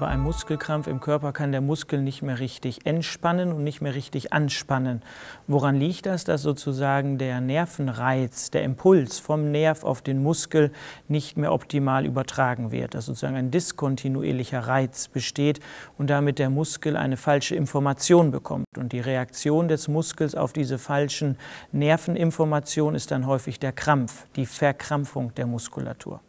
Bei einem Muskelkrampf im Körper kann der Muskel nicht mehr richtig entspannen und nicht mehr richtig anspannen. Woran liegt das? Dass sozusagen der Nervenreiz, der Impuls vom Nerv auf den Muskel nicht mehr optimal übertragen wird. Dass sozusagen ein diskontinuierlicher Reiz besteht und damit der Muskel eine falsche Information bekommt. Und die Reaktion des Muskels auf diese falschen Nerveninformationen ist dann häufig der Krampf, die Verkrampfung der Muskulatur.